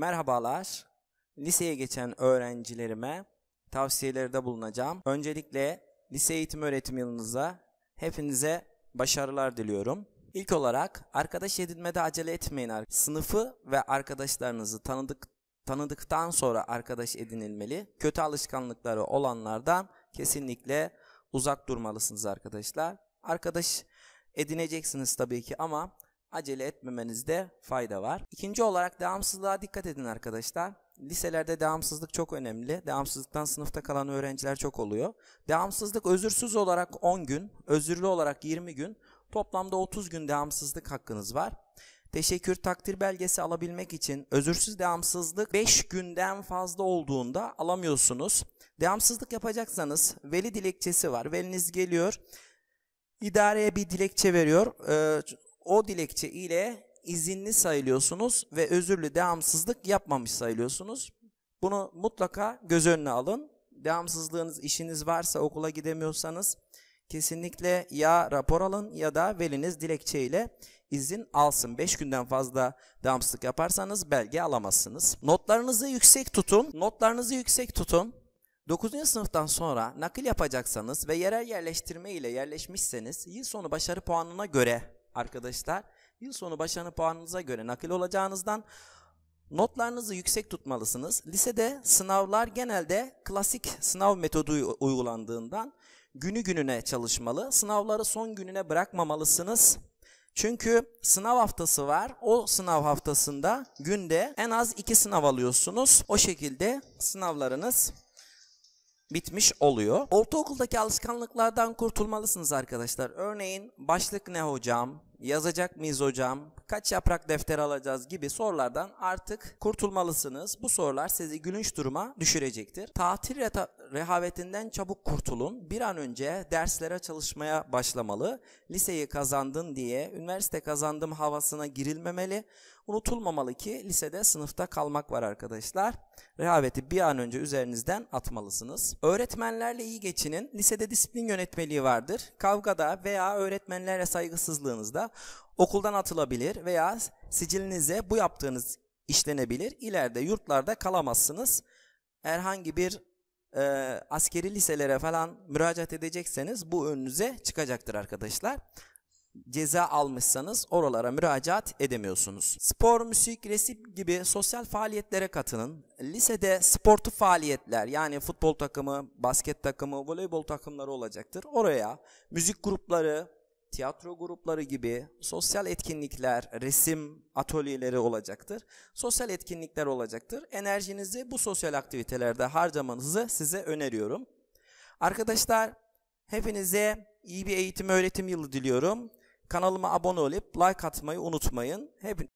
Merhabalar. Liseye geçen öğrencilerime tavsiyelerde bulunacağım. Öncelikle lise eğitim öğretim yılınıza hepinize başarılar diliyorum. İlk olarak arkadaş edinmede acele etmeyin. Sınıfı ve arkadaşlarınızı tanıdık tanıdıktan sonra arkadaş edinilmeli. Kötü alışkanlıkları olanlardan kesinlikle uzak durmalısınız arkadaşlar. Arkadaş edineceksiniz tabii ki ama acele etmemenizde fayda var. İkinci olarak devamsızlığa dikkat edin arkadaşlar. Liselerde devamsızlık çok önemli. Devamsızlıktan sınıfta kalan öğrenciler çok oluyor. Devamsızlık özürsüz olarak 10 gün, özürlü olarak 20 gün, toplamda 30 gün devamsızlık hakkınız var. Teşekkür takdir belgesi alabilmek için özürsüz devamsızlık 5 günden fazla olduğunda alamıyorsunuz. Devamsızlık yapacaksanız veli dilekçesi var. Veliniz geliyor idareye bir dilekçe veriyor. E, o dilekçe ile izinli sayılıyorsunuz ve özürlü devamsızlık yapmamış sayılıyorsunuz. Bunu mutlaka göz önüne alın. Devamsızlığınız, işiniz varsa, okula gidemiyorsanız kesinlikle ya rapor alın ya da veliniz dilekçe ile izin alsın. 5 günden fazla devamsızlık yaparsanız belge alamazsınız. Notlarınızı yüksek tutun. Notlarınızı yüksek tutun. 9. sınıftan sonra nakil yapacaksanız ve yerel yerleştirme ile yerleşmişseniz yıl sonu başarı puanına göre arkadaşlar yıl sonu başarı puanınıza göre nakil olacağınızdan Notlarınızı yüksek tutmalısınız. Lisede sınavlar genelde klasik sınav metodu uygulandığından günü gününe çalışmalı. Sınavları son gününe bırakmamalısınız. Çünkü sınav haftası var. O sınav haftasında günde en az iki sınav alıyorsunuz. O şekilde sınavlarınız bitmiş oluyor. Ortaokuldaki alışkanlıklardan kurtulmalısınız arkadaşlar. Örneğin başlık ne hocam? Yazacak mıyız hocam? Kaç yaprak defter alacağız gibi sorulardan artık kurtulmalısınız. Bu sorular sizi gülünç duruma düşürecektir. Tatil rehavetinden çabuk kurtulun. Bir an önce derslere çalışmaya başlamalı. Liseyi kazandın diye üniversite kazandım havasına girilmemeli. Unutulmamalı ki lisede sınıfta kalmak var arkadaşlar. Rehaveti bir an önce üzerinizden atmalısınız. Öğretmenlerle iyi geçinin. Lisede disiplin yönetmeliği vardır. Kavgada veya öğretmenlere saygısızlığınızda okuldan atılabilir veya sicilinize bu yaptığınız işlenebilir. İleride yurtlarda kalamazsınız herhangi bir e, askeri liselere falan müracaat edecekseniz bu önünüze çıkacaktır arkadaşlar. Ceza almışsanız oralara müracaat edemiyorsunuz. Spor, müzik, resim gibi sosyal faaliyetlere katının Lisede sportu faaliyetler yani futbol takımı, basket takımı, voleybol takımları olacaktır. Oraya müzik grupları, tiyatro grupları gibi sosyal etkinlikler, resim atölyeleri olacaktır. Sosyal etkinlikler olacaktır. Enerjinizi bu sosyal aktivitelerde harcamanızı size öneriyorum. Arkadaşlar hepinize iyi bir eğitim öğretim yılı diliyorum. Kanalıma abone olup like atmayı unutmayın. Hep